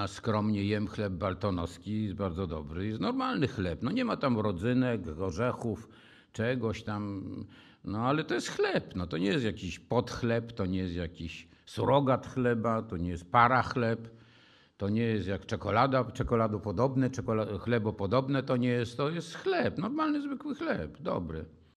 a skromnie jem chleb baltonowski, jest bardzo dobry, jest normalny chleb. No nie ma tam rodzynek, orzechów, czegoś tam, no ale to jest chleb, no to nie jest jakiś podchleb, to nie jest jakiś surogat chleba, to nie jest para chleb, to nie jest jak czekolada, czekoladopodobne, czekolado, chlebopodobne, to nie jest, to jest chleb, normalny, zwykły chleb, dobry.